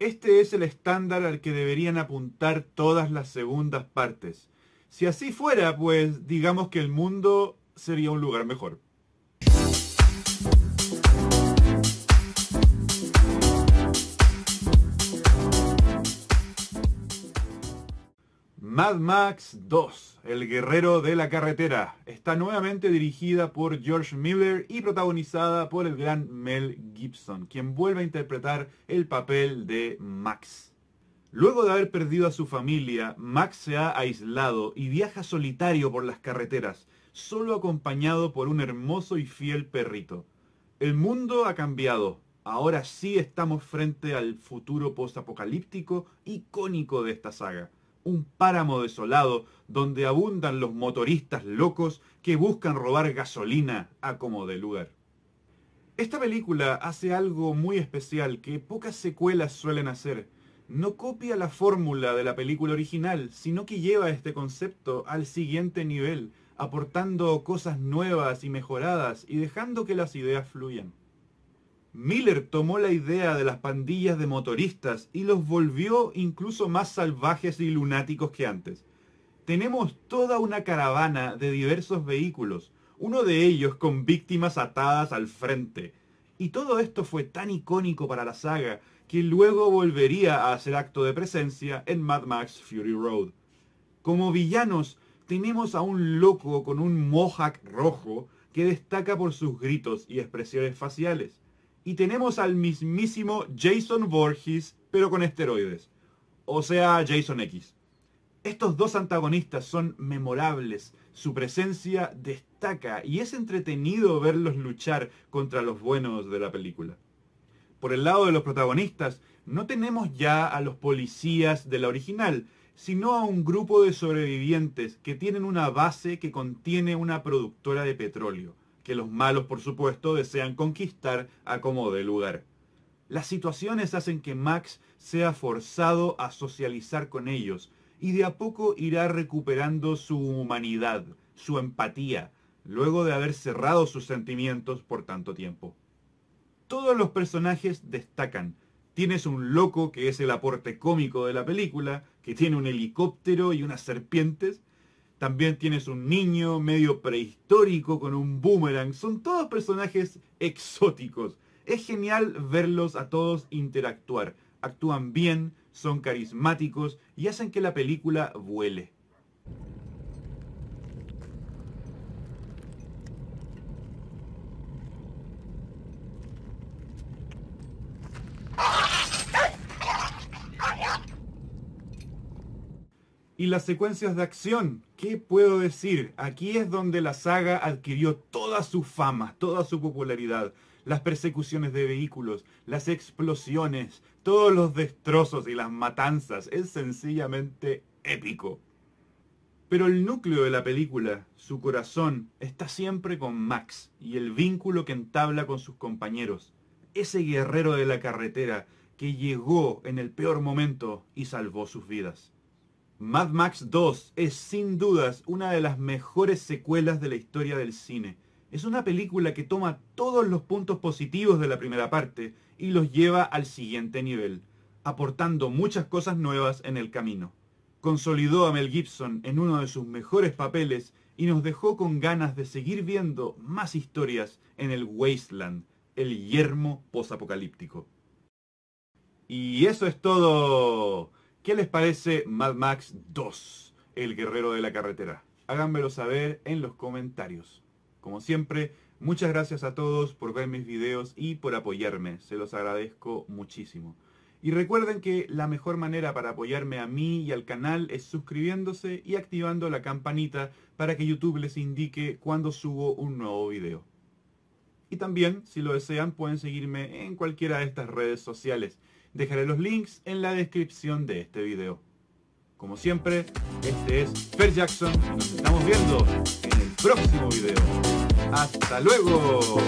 Este es el estándar al que deberían apuntar todas las segundas partes. Si así fuera, pues digamos que el mundo sería un lugar mejor. Mad Max 2, El Guerrero de la Carretera, está nuevamente dirigida por George Miller y protagonizada por el gran Mel Gibson, quien vuelve a interpretar el papel de Max. Luego de haber perdido a su familia, Max se ha aislado y viaja solitario por las carreteras, solo acompañado por un hermoso y fiel perrito. El mundo ha cambiado. Ahora sí estamos frente al futuro postapocalíptico icónico de esta saga un páramo desolado donde abundan los motoristas locos que buscan robar gasolina a como de lugar. Esta película hace algo muy especial que pocas secuelas suelen hacer. No copia la fórmula de la película original, sino que lleva este concepto al siguiente nivel, aportando cosas nuevas y mejoradas y dejando que las ideas fluyan. Miller tomó la idea de las pandillas de motoristas y los volvió incluso más salvajes y lunáticos que antes. Tenemos toda una caravana de diversos vehículos, uno de ellos con víctimas atadas al frente. Y todo esto fue tan icónico para la saga que luego volvería a hacer acto de presencia en Mad Max Fury Road. Como villanos, tenemos a un loco con un mohawk rojo que destaca por sus gritos y expresiones faciales y tenemos al mismísimo Jason Borges, pero con esteroides, o sea, Jason X. Estos dos antagonistas son memorables, su presencia destaca y es entretenido verlos luchar contra los buenos de la película. Por el lado de los protagonistas, no tenemos ya a los policías de la original, sino a un grupo de sobrevivientes que tienen una base que contiene una productora de petróleo que los malos, por supuesto, desean conquistar a como de lugar. Las situaciones hacen que Max sea forzado a socializar con ellos y de a poco irá recuperando su humanidad, su empatía, luego de haber cerrado sus sentimientos por tanto tiempo. Todos los personajes destacan. Tienes un loco que es el aporte cómico de la película, que tiene un helicóptero y unas serpientes, también tienes un niño medio prehistórico con un boomerang. Son todos personajes exóticos. Es genial verlos a todos interactuar. Actúan bien, son carismáticos y hacen que la película vuele. y las secuencias de acción. ¿Qué puedo decir? Aquí es donde la saga adquirió toda su fama, toda su popularidad. Las persecuciones de vehículos, las explosiones, todos los destrozos y las matanzas. Es sencillamente épico. Pero el núcleo de la película, su corazón, está siempre con Max y el vínculo que entabla con sus compañeros. Ese guerrero de la carretera que llegó en el peor momento y salvó sus vidas. Mad Max 2 es sin dudas una de las mejores secuelas de la historia del cine. Es una película que toma todos los puntos positivos de la primera parte y los lleva al siguiente nivel, aportando muchas cosas nuevas en el camino. Consolidó a Mel Gibson en uno de sus mejores papeles y nos dejó con ganas de seguir viendo más historias en el Wasteland, el yermo posapocalíptico. Y eso es todo. ¿Qué les parece Mad Max 2, el guerrero de la carretera? Háganmelo saber en los comentarios. Como siempre, muchas gracias a todos por ver mis videos y por apoyarme. Se los agradezco muchísimo. Y recuerden que la mejor manera para apoyarme a mí y al canal es suscribiéndose y activando la campanita para que YouTube les indique cuando subo un nuevo video. Y también, si lo desean, pueden seguirme en cualquiera de estas redes sociales. Dejaré los links en la descripción de este video. Como siempre, este es Fer Jackson y nos estamos viendo en el próximo video. ¡Hasta luego!